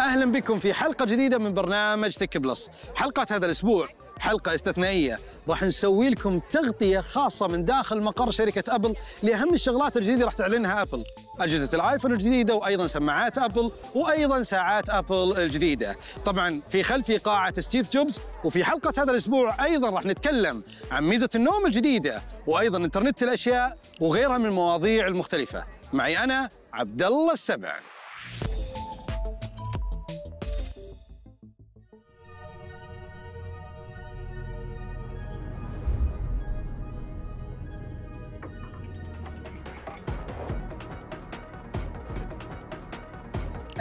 اهلا بكم في حلقه جديده من برنامج تك بلس حلقه هذا الاسبوع حلقه استثنائيه راح نسوي لكم تغطيه خاصه من داخل مقر شركه ابل لاهم الشغلات الجديده راح تعلنها ابل اجهزه الايفون الجديده وايضا سماعات ابل وايضا ساعات ابل الجديده طبعا في خلفي قاعه ستيف جوبز وفي حلقه هذا الاسبوع ايضا راح نتكلم عن ميزه النوم الجديده وايضا انترنت الاشياء وغيرها من المواضيع المختلفه معي انا عبد الله السبع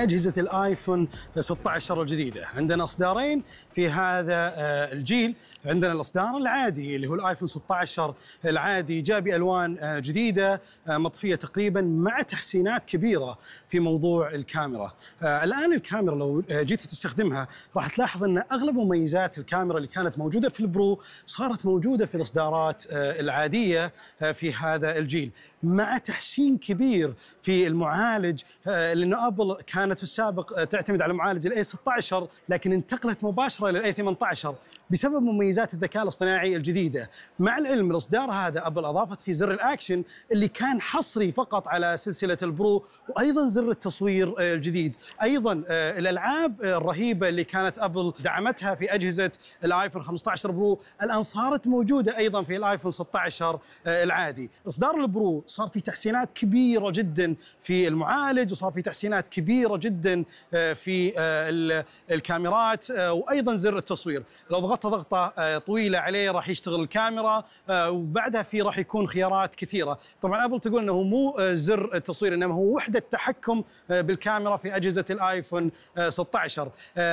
اجهزه الايفون 16 الجديده عندنا اصدارين في هذا آه، الجيل عندنا الاصدار العادي اللي هو الايفون 16 العادي جاء بالوان آه، جديده آه، مطفيه تقريبا مع تحسينات كبيره في موضوع الكاميرا الان الكاميرا لو جيت تستخدمها راح تلاحظ ان اغلب مميزات الكاميرا اللي كانت موجوده في البرو صارت موجوده في الاصدارات العاديه في هذا الجيل مع تحسين كبير في المعالج لانه ابل كانت كانت في السابق آه، تعتمد على معالج الاي 16 لكن انتقلت مباشره للاي 18 بسبب مميزات الذكاء الاصطناعي الجديده مع العلم الاصدار هذا ابل اضافت في زر الاكشن اللي كان حصري فقط على سلسله البرو وايضا زر التصوير آه، الجديد ايضا آه، الالعاب الرهيبه اللي كانت ابل دعمتها في اجهزه الايفون 15 برو الان صارت موجوده ايضا في الايفون 16 العادي اصدار البرو صار في تحسينات كبيره جدا في المعالج وصار في تحسينات كبيره كبيره جدا آه، في آه، الكاميرات آه، وايضا زر التصوير لو ضغطت ضغطه طويله عليه راح يشتغل الكاميرا وبعدها في راح يكون خيارات كثيره طبعا ابل تقول انه مو زر التصوير انما هو وحده تحكم بالكاميرا في اجهزه الايفون 16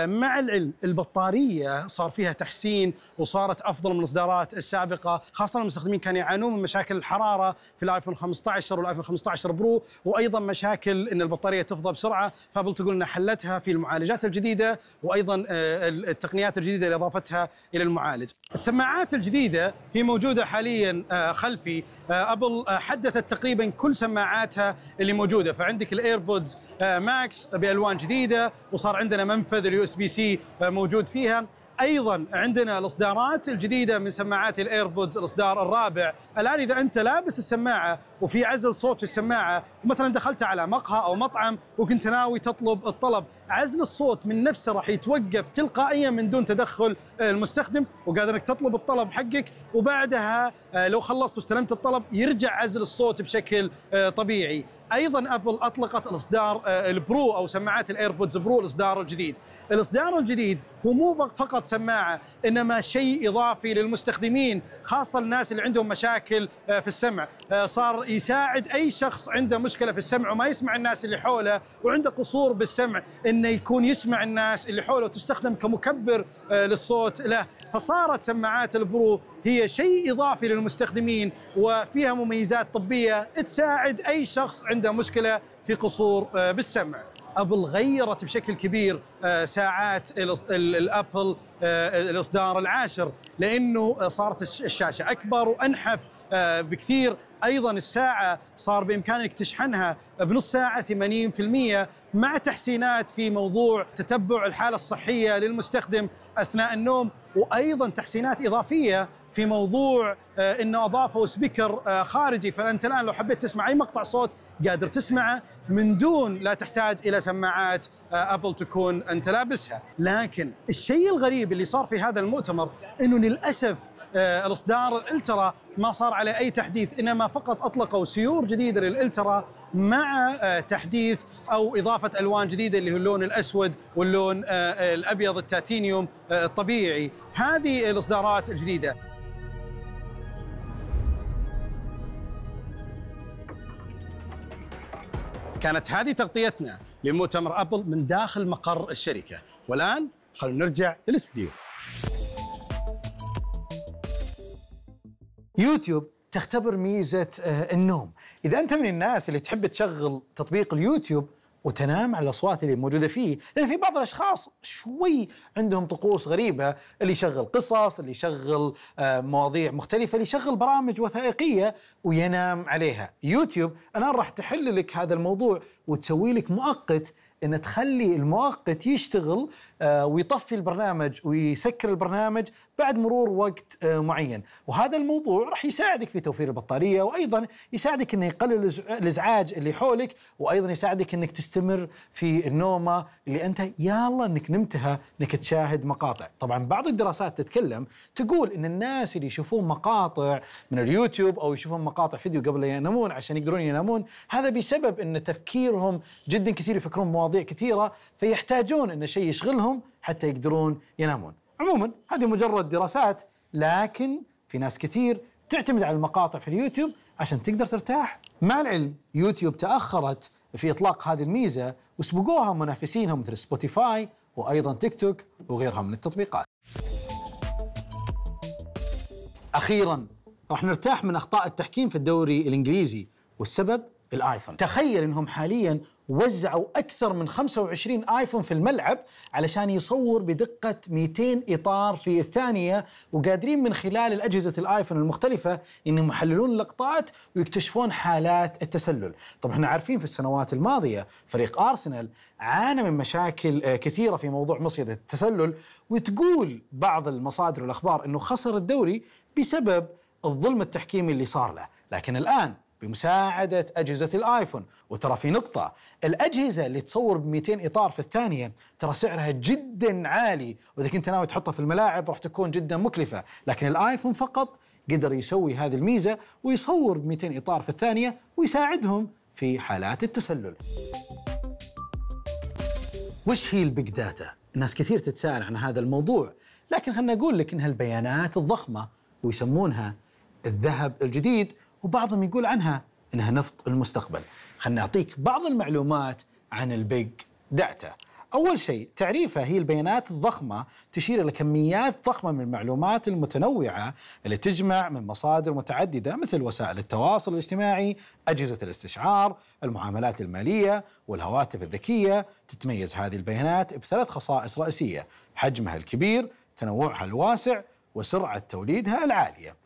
مع العلم البطاريه صار فيها تحسين وصارت افضل من الاصدارات السابقه خاصه المستخدمين كانوا يعانون من مشاكل الحراره في الايفون 15 والايفون 15 برو وايضا مشاكل ان البطاريه تفضى بسرعه فابل تقول انها حلتها في المعالجات الجديده وايضا آه، التقنيات الجديده اللي اضافتها الى المعالج. السماعات الجديده هي موجوده حاليا آه، خلفي آه، ابل حدثت تقريبا كل سماعاتها اللي موجوده فعندك الايربودز ماكس بالوان جديده وصار عندنا منفذ اليو اس بي سي موجود فيها ايضا عندنا الاصدارات الجديده من سماعات الايربودز الاصدار الرابع الان اذا انت لابس السماعه وفي عزل صوت في السماعه ومثلا دخلت على مقهى او مطعم وكنت ناوي تطلب الطلب عزل الصوت من نفسه راح يتوقف تلقائيا من دون تدخل المستخدم وقادر انك تطلب الطلب حقك وبعدها آه، لو خلصت واستلمت الطلب يرجع عزل الصوت بشكل آه، طبيعي ايضا ابل اطلقت الاصدار آه، البرو او سماعات الايربودز برو الاصدار الجديد الاصدار الجديد هو مو فقط سماعه انما شيء اضافي للمستخدمين خاصه الناس اللي عندهم مشاكل آه، في السمع آه، صار يساعد اي شخص عنده مشكله في السمع وما يسمع الناس اللي حوله وعنده قصور بالسمع انه يكون يسمع الناس اللي حوله وتستخدم كمكبر للصوت له فصارت سماعات البرو هي شيء اضافي للمستخدمين وفيها مميزات طبيه تساعد اي شخص عنده مشكله في قصور آه، بالسمع. ابل غيرت بشكل كبير آه، ساعات الابل آه، الاصدار العاشر لانه صارت الشاشه اكبر وانحف بكثير ايضا الساعه صار بامكانك تشحنها بنص ساعه 80% مع تحسينات في موضوع تتبع الحاله الصحيه للمستخدم اثناء النوم وايضا تحسينات اضافيه في موضوع آه، انه اضافوا سبيكر آه، خارجي فانت الان لو حبيت تسمع اي مقطع صوت قادر تسمعه من دون لا تحتاج الى سماعات ابل آه، تكون انت لابسها، لكن الشيء الغريب اللي صار في هذا المؤتمر انه للاسف آه، الاصدار الالترا ما صار عليه اي تحديث انما فقط اطلقوا سيور جديده للالترا مع آه، تحديث او اضافه الوان جديده اللي هو اللون الاسود واللون آه، الابيض التاتينيوم الطبيعي هذه الاصدارات الجديده كانت هذه تغطيتنا لمؤتمر ابل من داخل مقر الشركه والان خلونا نرجع للاستديو يوتيوب تختبر ميزة آه، النوم إذا أنت من الناس اللي تحب تشغل تطبيق اليوتيوب وتنام على الاصوات اللي موجوده فيه، لان في بعض الاشخاص شوي عندهم طقوس غريبه، اللي يشغل قصص، اللي يشغل آه، مواضيع مختلفه، اللي يشغل برامج وثائقيه وينام عليها، يوتيوب الان راح تحل لك هذا الموضوع وتسوي لك مؤقت ان تخلي المؤقت يشتغل آه، ويطفي البرنامج ويسكر البرنامج بعد مرور وقت آه، معين وهذا الموضوع راح يساعدك في توفير البطاريه وايضا يساعدك انه يقلل الازعاج اللي حولك وايضا يساعدك انك تستمر في النومه اللي انت يلا انك نمتها انك تشاهد مقاطع طبعا بعض الدراسات تتكلم تقول ان الناس اللي يشوفون مقاطع من اليوتيوب او يشوفون مقاطع فيديو قبل ينامون عشان يقدرون ينامون هذا بسبب ان تفكير عمرهم جدا كثير يفكرون مواضيع كثيره فيحتاجون ان شيء يشغلهم حتى يقدرون ينامون عموما هذه مجرد دراسات لكن في ناس كثير تعتمد على المقاطع في اليوتيوب عشان تقدر ترتاح مع العلم يوتيوب تاخرت في اطلاق هذه الميزه وسبقوها منافسينهم مثل سبوتيفاي وايضا تيك توك وغيرها من التطبيقات اخيرا راح نرتاح من اخطاء التحكيم في الدوري الانجليزي والسبب الايفون تخيل انهم حاليا وزعوا اكثر من 25 ايفون في الملعب علشان يصور بدقه 200 اطار في الثانيه وقادرين من خلال اجهزه الايفون المختلفه انهم يحللون اللقطات ويكتشفون حالات التسلل، طبعا احنا عارفين في السنوات الماضيه فريق ارسنال عانى من مشاكل آه، كثيره في موضوع مصيده التسلل وتقول بعض المصادر والاخبار انه خسر الدوري بسبب الظلم التحكيمي اللي صار له، لكن الان بمساعدة أجهزة الآيفون وترى في نقطة الأجهزة اللي تصور ب 200 إطار في الثانية ترى سعرها جدا عالي وإذا كنت ناوي تحطها في الملاعب راح تكون جدا مكلفة لكن الآيفون فقط قدر يسوي هذه الميزة ويصور ب 200 إطار في الثانية ويساعدهم في حالات التسلل وش هي البيج داتا؟ ناس كثير تتساءل عن هذا الموضوع لكن خلنا أقول لك إنها البيانات الضخمة ويسمونها الذهب الجديد وبعضهم يقول عنها انها نفط المستقبل خلنا نعطيك بعض المعلومات عن البيج داتا أول شيء تعريفه هي البيانات الضخمة تشير إلى كميات ضخمة من المعلومات المتنوعة اللي تجمع من مصادر متعددة مثل وسائل التواصل الاجتماعي، أجهزة الاستشعار، المعاملات المالية والهواتف الذكية، تتميز هذه البيانات بثلاث خصائص رئيسية: حجمها الكبير، تنوعها الواسع، وسرعة توليدها العالية.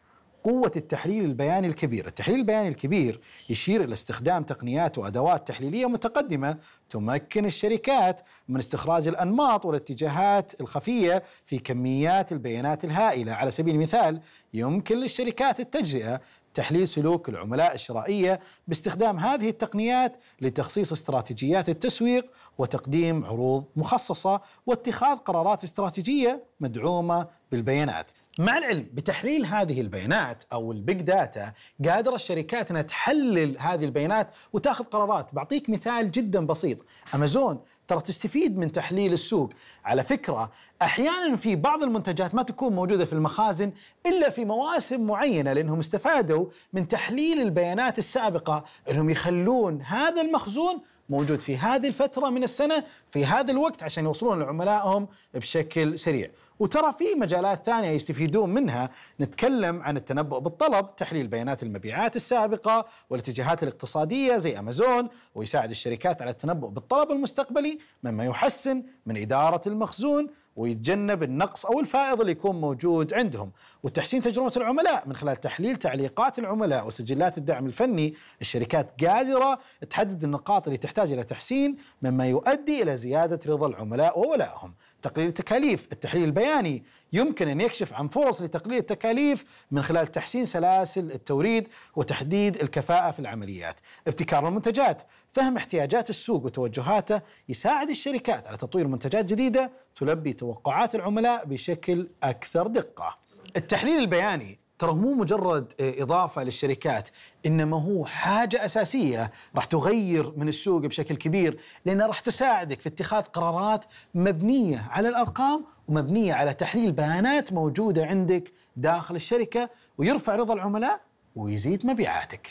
قوة التحليل البياني الكبير التحليل البياني الكبير يشير إلى استخدام تقنيات وأدوات تحليلية متقدمة تمكن الشركات من استخراج الأنماط والاتجاهات الخفية في كميات البيانات الهائلة على سبيل المثال يمكن للشركات التجزئة تحليل سلوك العملاء الشرائيه باستخدام هذه التقنيات لتخصيص استراتيجيات التسويق وتقديم عروض مخصصه واتخاذ قرارات استراتيجيه مدعومه بالبيانات. مع العلم بتحليل هذه البيانات او البيج داتا قادره الشركات انها تحلل هذه البيانات وتاخذ قرارات، بعطيك مثال جدا بسيط، امازون ترى تستفيد من تحليل السوق على فكرة أحيانا في بعض المنتجات ما تكون موجودة في المخازن إلا في مواسم معينة لأنهم استفادوا من تحليل البيانات السابقة أنهم يخلون هذا المخزون موجود في هذه الفترة من السنة في هذا الوقت عشان يوصلون لعملائهم بشكل سريع وترى في مجالات ثانية يستفيدون منها نتكلم عن التنبؤ بالطلب تحليل بيانات المبيعات السابقة والاتجاهات الاقتصادية زي أمازون ويساعد الشركات على التنبؤ بالطلب المستقبلي مما يحسن من إدارة المخزون ويتجنب النقص او الفائض اللي يكون موجود عندهم، وتحسين تجربه العملاء من خلال تحليل تعليقات العملاء وسجلات الدعم الفني، الشركات قادره تحدد النقاط اللي تحتاج الى تحسين مما يؤدي الى زياده رضا العملاء وولائهم، تقليل التكاليف، التحليل البياني يمكن أن يكشف عن فرص لتقليل التكاليف من خلال تحسين سلاسل التوريد وتحديد الكفاءة في العمليات ابتكار المنتجات فهم احتياجات السوق وتوجهاته يساعد الشركات على تطوير منتجات جديدة تلبي توقعات العملاء بشكل أكثر دقة التحليل البياني ترى مو مجرد آه، إضافة للشركات إنما هو حاجة أساسية راح تغير من السوق بشكل كبير لأنها راح تساعدك في اتخاذ قرارات مبنية على الأرقام ومبنيه على تحليل بيانات موجوده عندك داخل الشركه ويرفع رضا العملاء ويزيد مبيعاتك.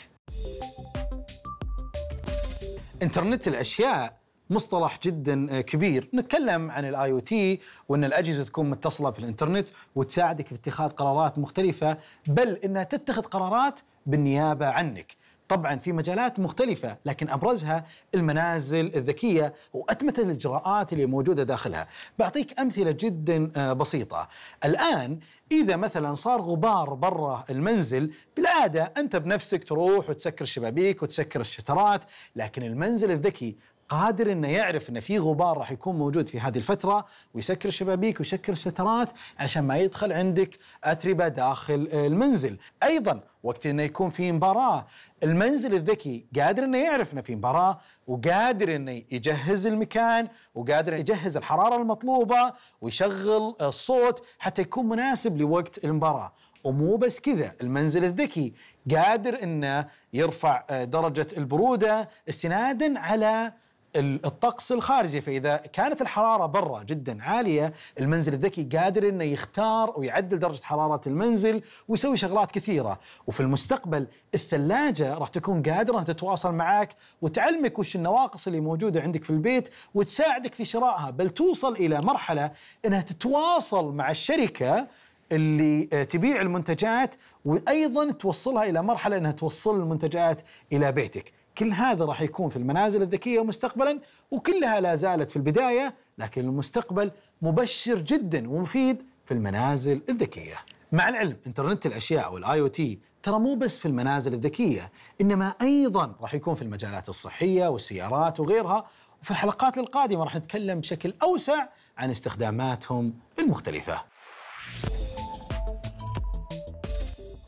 انترنت الاشياء مصطلح جدا آه، كبير نتكلم عن الاي او تي وان الاجهزه تكون متصله بالانترنت وتساعدك في اتخاذ قرارات مختلفه بل انها تتخذ قرارات بالنيابه عنك طبعا في مجالات مختلفة لكن أبرزها المنازل الذكية وأتمتة الإجراءات اللي موجودة داخلها بعطيك أمثلة جدا آه، بسيطة الآن إذا مثلا صار غبار برا المنزل بالعادة أنت بنفسك تروح وتسكر الشبابيك وتسكر الشترات لكن المنزل الذكي قادر انه يعرف ان في غبار راح يكون موجود في هذه الفتره ويسكر الشبابيك ويسكر السترات عشان ما يدخل عندك اتربه داخل المنزل، ايضا وقت انه يكون في مباراه المنزل الذكي قادر انه يعرف انه في مباراه وقادر انه يجهز المكان وقادر يجهز الحراره المطلوبه ويشغل الصوت حتى يكون مناسب لوقت المباراه. ومو بس كذا المنزل الذكي قادر انه يرفع درجه البروده استنادا على الطقس الخارجي فاذا كانت الحراره برا جدا عاليه المنزل الذكي قادر انه يختار ويعدل درجه حراره المنزل ويسوي شغلات كثيره وفي المستقبل الثلاجه راح تكون قادره انها تتواصل معك وتعلمك وش النواقص اللي موجوده عندك في البيت وتساعدك في شرائها بل توصل الى مرحله انها تتواصل مع الشركه اللي تبيع المنتجات وايضا توصلها الى مرحله انها توصل المنتجات الى بيتك كل هذا راح يكون في المنازل الذكيه مستقبلا وكلها لا زالت في البدايه لكن المستقبل مبشر جدا ومفيد في المنازل الذكيه. مع العلم انترنت الاشياء او الاي او تي ترى مو بس في المنازل الذكيه انما ايضا راح يكون في المجالات الصحيه والسيارات وغيرها وفي الحلقات القادمه راح نتكلم بشكل اوسع عن استخداماتهم المختلفه.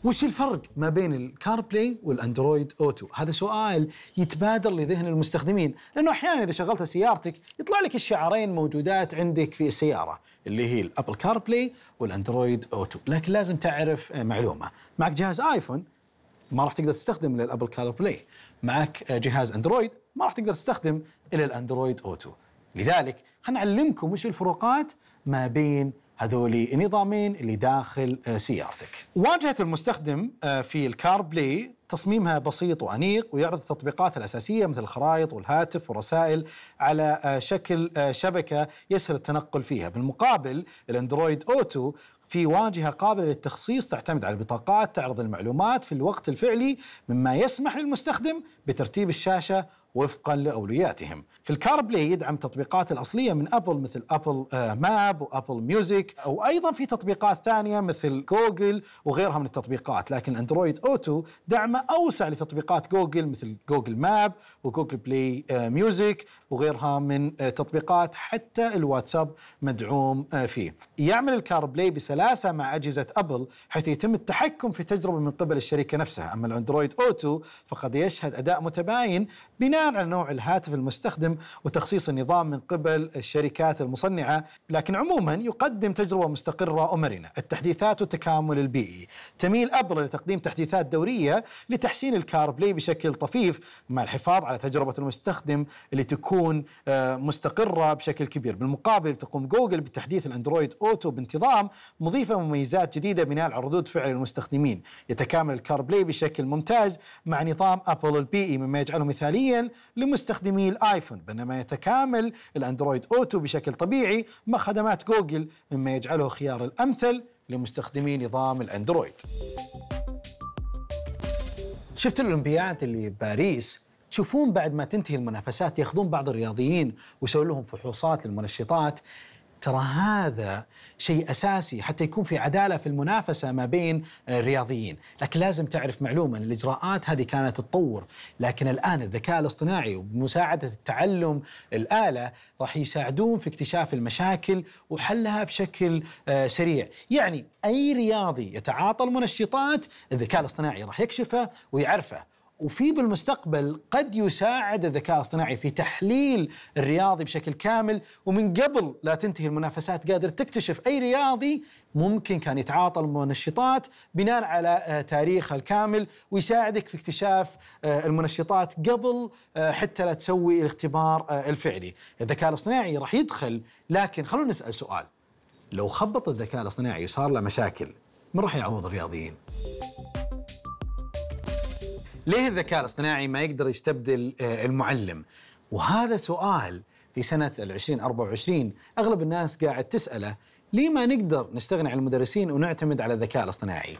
وش الفرق ما بين الكار بلاي والاندرويد اوتو؟ هذا سؤال يتبادر لذهن المستخدمين، لانه احيانا اذا شغلت سيارتك يطلع لك الشعارين موجودات عندك في السياره اللي هي الابل كار بلاي والاندرويد اوتو، لكن لازم تعرف آه، معلومه، معك جهاز ايفون ما راح تقدر تستخدم الا الابل كار بلاي، معك آه، جهاز اندرويد ما راح تقدر تستخدم الا الاندرويد اوتو، لذلك خلينا نعلمكم وش الفروقات ما بين هذول النظامين اللي داخل آه، سيارتك واجهة المستخدم آه، في الكار بلاي تصميمها بسيط وأنيق ويعرض التطبيقات الأساسية مثل الخرائط والهاتف والرسائل على آه، شكل شبكة يسهل التنقل فيها بالمقابل الأندرويد أوتو في واجهة قابلة للتخصيص تعتمد على البطاقات تعرض المعلومات في الوقت الفعلي مما يسمح للمستخدم بترتيب الشاشة وفقا لاولوياتهم. في الكار بلاي يدعم تطبيقات الاصليه من ابل مثل ابل آه، ماب وابل ميوزك وايضا في تطبيقات ثانيه مثل جوجل وغيرها من التطبيقات، لكن اندرويد اوتو دعمه اوسع لتطبيقات جوجل مثل جوجل ماب وجوجل بلاي آه، ميوزك وغيرها من آه، تطبيقات حتى الواتساب مدعوم فيه. يعمل الكار بلاي بسلاسه مع اجهزه ابل حيث يتم التحكم في التجربه من قبل الشركه نفسها، اما الاندرويد اوتو فقد يشهد اداء متباين بناء بناء على نوع الهاتف المستخدم وتخصيص النظام من قبل الشركات المصنعة لكن عموما يقدم تجربة مستقرة ومرنة التحديثات والتكامل البيئي تميل أبل لتقديم تحديثات دورية لتحسين الكار بلاي بشكل طفيف مع الحفاظ على تجربة المستخدم اللي تكون آه، مستقرة بشكل كبير بالمقابل تقوم جوجل بتحديث الأندرويد أوتو بانتظام مضيفة مميزات جديدة بناء على ردود فعل المستخدمين يتكامل الكار بلاي بشكل ممتاز مع نظام أبل البيئي مما يجعله مثاليا لمستخدمي الايفون بينما يتكامل الاندرويد اوتو بشكل طبيعي مع خدمات جوجل مما يجعله خيار الامثل لمستخدمي نظام الاندرويد شفت الاولمبياد اللي بباريس تشوفون بعد ما تنتهي المنافسات ياخذون بعض الرياضيين ويسوون لهم فحوصات للمنشطات ترى هذا شيء اساسي حتى يكون في عداله في المنافسه ما بين الرياضيين، لكن لازم تعرف معلومه ان الاجراءات هذه كانت تطور، لكن الان الذكاء الاصطناعي وبمساعده التعلم الاله راح يساعدون في اكتشاف المشاكل وحلها بشكل آه، سريع، يعني اي رياضي يتعاطى المنشطات الذكاء الاصطناعي راح يكشفه ويعرفه. وفي بالمستقبل قد يساعد الذكاء الاصطناعي في تحليل الرياضي بشكل كامل ومن قبل لا تنتهي المنافسات قادر تكتشف اي رياضي ممكن كان يتعاطى المنشطات بناء على آه، تاريخه الكامل ويساعدك في اكتشاف آه، المنشطات قبل آه، حتى لا تسوي الاختبار الفعلي، الذكاء الاصطناعي راح يدخل لكن خلونا نسال سؤال لو خبط الذكاء الاصطناعي وصار له مشاكل من راح يعوض الرياضيين؟ ليه الذكاء الاصطناعي ما يقدر يستبدل آه، المعلم؟ وهذا سؤال في سنة 2024 أغلب الناس قاعد تسأله ليه ما نقدر نستغني عن المدرسين ونعتمد على الذكاء الاصطناعي؟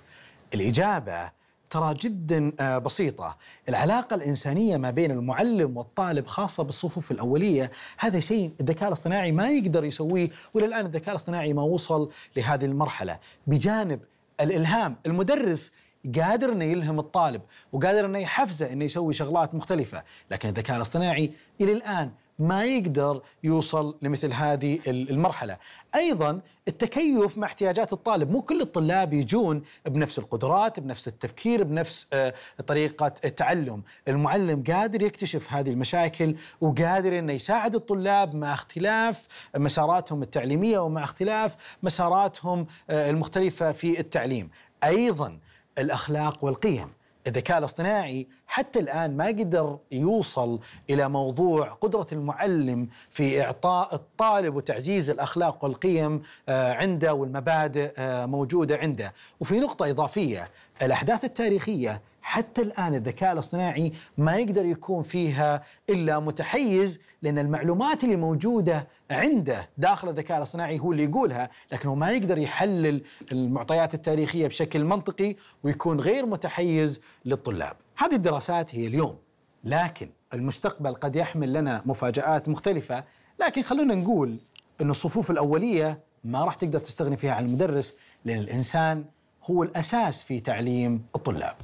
الإجابة ترى جدا آه، بسيطة العلاقة الإنسانية ما بين المعلم والطالب خاصة بالصفوف الأولية هذا شيء الذكاء الاصطناعي ما يقدر يسويه وإلى الآن الذكاء الاصطناعي ما وصل لهذه المرحلة بجانب الإلهام المدرس قادر انه يلهم الطالب وقادر انه يحفزه انه يسوي شغلات مختلفه، لكن الذكاء الاصطناعي الى الان ما يقدر يوصل لمثل هذه المرحلة أيضا التكيف مع احتياجات الطالب مو كل الطلاب يجون بنفس القدرات بنفس التفكير بنفس آه، طريقة التعلم المعلم قادر يكتشف هذه المشاكل وقادر أنه يساعد الطلاب مع اختلاف مساراتهم التعليمية ومع اختلاف مساراتهم آه، المختلفة في التعليم أيضا الاخلاق والقيم الذكاء الاصطناعي حتى الان ما قدر يوصل الى موضوع قدره المعلم في اعطاء الطالب وتعزيز الاخلاق والقيم آه، عنده والمبادئ آه، موجوده عنده، وفي نقطه اضافيه الاحداث التاريخيه حتى الان الذكاء الاصطناعي ما يقدر يكون فيها الا متحيز لان المعلومات اللي موجوده عنده داخل الذكاء الاصطناعي هو اللي يقولها لكنه ما يقدر يحلل المعطيات التاريخيه بشكل منطقي ويكون غير متحيز للطلاب هذه الدراسات هي اليوم لكن المستقبل قد يحمل لنا مفاجآت مختلفة لكن خلونا نقول أن الصفوف الأولية ما راح تقدر تستغني فيها عن المدرس لأن الإنسان هو الأساس في تعليم الطلاب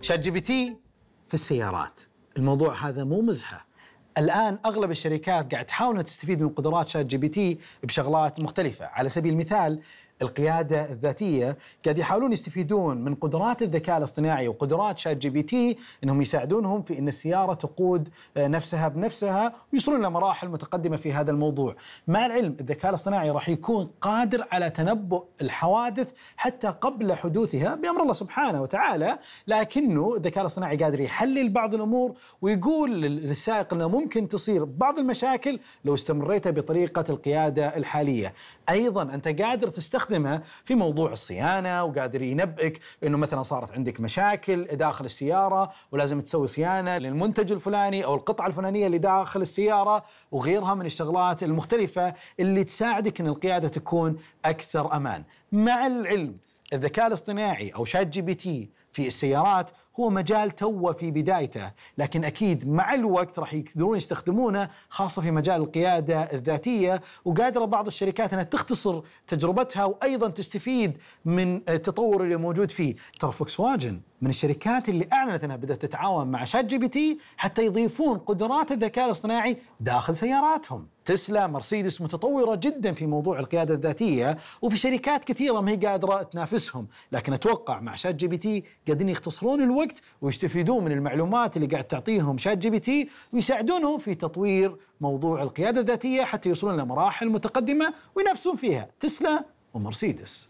شات جي بي تي في السيارات الموضوع هذا مو مزحه الان اغلب الشركات قاعد تحاول تستفيد من قدرات شات جي بي تي بشغلات مختلفه على سبيل المثال القياده الذاتيه قاعد يحاولون يستفيدون من قدرات الذكاء الاصطناعي وقدرات شات جي بي تي انهم يساعدونهم في ان السياره تقود آه، نفسها بنفسها ويصلون لمراحل متقدمه في هذا الموضوع مع العلم الذكاء الاصطناعي راح يكون قادر على تنبؤ الحوادث حتى قبل حدوثها بامر الله سبحانه وتعالى لكنه الذكاء الاصطناعي قادر يحلل بعض الامور ويقول للسائق انه ممكن تصير بعض المشاكل لو استمريت بطريقه القياده الحاليه ايضا انت قادر تستخدم يستخدمها في موضوع الصيانه وقادر ينبئك انه مثلا صارت عندك مشاكل داخل السياره ولازم تسوي صيانه للمنتج الفلاني او القطعه الفلانيه اللي داخل السياره وغيرها من الشغلات المختلفه اللي تساعدك ان القياده تكون اكثر امان مع العلم الذكاء الاصطناعي او شات جي بي تي في السيارات هو مجال توه في بدايته لكن أكيد مع الوقت راح يقدرون يستخدمونه خاصة في مجال القيادة الذاتية وقادرة بعض الشركات أنها تختصر تجربتها وأيضا تستفيد من التطور اللي موجود فيه ترى فوكس واجن من الشركات اللي اعلنت انها بدات تتعاون مع شات جي بي تي حتى يضيفون قدرات الذكاء الاصطناعي داخل سياراتهم. تسلا، مرسيدس متطوره جدا في موضوع القياده الذاتيه وفي شركات كثيره ما هي قادره تنافسهم، لكن اتوقع مع شات جي بي تي قادرين يختصرون الوقت ويستفيدون من المعلومات اللي قاعد تعطيهم شات جي بي تي ويساعدونهم في تطوير موضوع القياده الذاتيه حتى يوصلون لمراحل متقدمه وينافسون فيها تسلا ومرسيدس.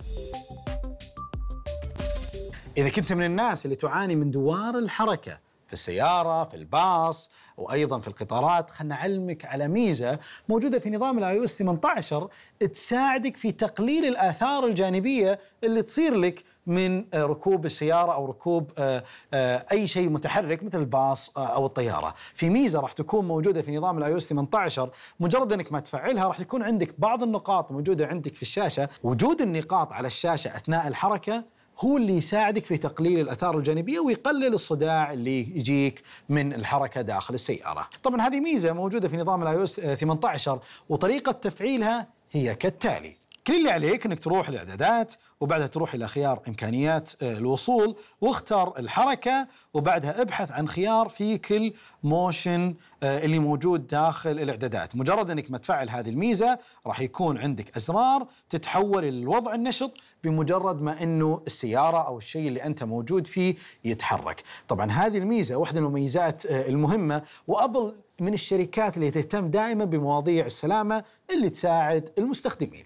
اذا كنت من الناس اللي تعاني من دوار الحركه في السياره في الباص وايضا في القطارات خلنا أعلمك على ميزه موجوده في نظام الاي او اس 18 تساعدك في تقليل الاثار الجانبيه اللي تصير لك من آه، ركوب السيارة أو ركوب آه، آه، أي شيء متحرك مثل الباص أو الطيارة في ميزة راح تكون موجودة في نظام الاي 18 مجرد أنك ما تفعلها راح يكون عندك بعض النقاط موجودة عندك في الشاشة وجود النقاط على الشاشة أثناء الحركة هو اللي يساعدك في تقليل الاثار الجانبيه ويقلل الصداع اللي يجيك من الحركه داخل السياره. طبعا هذه ميزه موجوده في نظام الاي 18 وطريقه تفعيلها هي كالتالي. كل اللي عليك انك تروح الاعدادات وبعدها تروح الى خيار امكانيات آه، الوصول واختار الحركه وبعدها ابحث عن خيار في كل موشن آه، اللي موجود داخل الاعدادات مجرد انك ما تفعل هذه الميزه راح يكون عندك ازرار تتحول الوضع النشط بمجرد ما انه السياره او الشيء اللي انت موجود فيه يتحرك طبعا هذه الميزه واحده من المميزات آه، المهمه وابل من الشركات اللي تهتم دائما بمواضيع السلامه اللي تساعد المستخدمين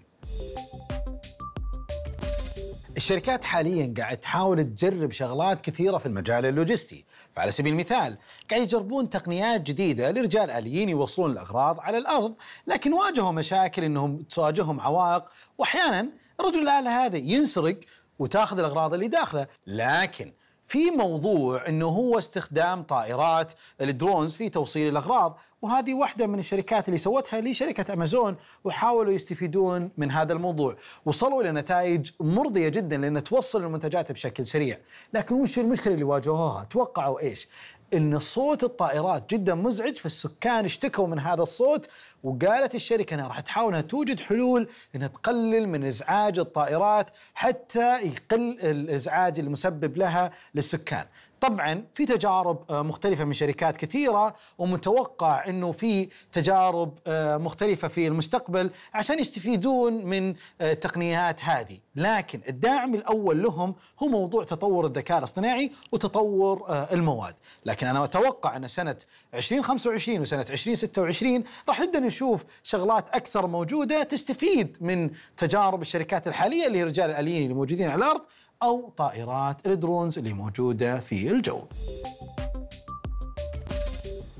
الشركات حاليا قاعد تحاول تجرب شغلات كثيره في المجال اللوجستي فعلى سبيل المثال قاعد يجربون تقنيات جديده لرجال اليين يوصلون الاغراض على الارض لكن واجهوا مشاكل انهم تواجههم عوائق واحيانا رجل الآلة هذا ينسرق وتاخذ الأغراض اللي داخله لكن في موضوع انه هو استخدام طائرات الدرونز في توصيل الاغراض وهذه واحده من الشركات اللي سوتها لشركه امازون وحاولوا يستفيدون من هذا الموضوع وصلوا الى نتائج مرضيه جدا لان توصل المنتجات بشكل سريع لكن وش المشكله اللي واجهوها توقعوا ايش ان صوت الطائرات جدا مزعج فالسكان اشتكوا من هذا الصوت وقالت الشركه انها راح تحاول انها توجد حلول انها تقلل من ازعاج الطائرات حتى يقل الازعاج المسبب لها للسكان، طبعا في تجارب آه، مختلفه من شركات كثيره ومتوقع انه في تجارب آه، مختلفه في المستقبل عشان يستفيدون من آه، التقنيات هذه لكن الداعم الاول لهم هو موضوع تطور الذكاء الاصطناعي وتطور المواد لكن انا اتوقع ان سنه 2025 وسنه 2026 راح نبدا نشوف شغلات اكثر موجوده تستفيد من تجارب الشركات الحاليه اللي هي رجال الاليين اللي موجودين على الارض أو طائرات الدرونز اللي موجودة في الجو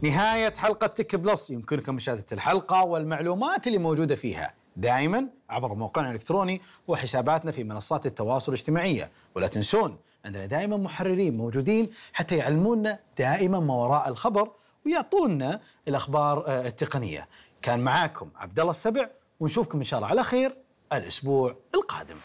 نهاية حلقة تك بلس يمكنكم مشاهدة الحلقة والمعلومات اللي موجودة فيها دائما عبر موقعنا الإلكتروني وحساباتنا في منصات التواصل الاجتماعية ولا تنسون عندنا دائما محررين موجودين حتى يعلمونا دائما ما وراء الخبر ويعطونا الأخبار آه، التقنية كان معاكم عبد الله السبع ونشوفكم إن شاء الله على خير الأسبوع القادم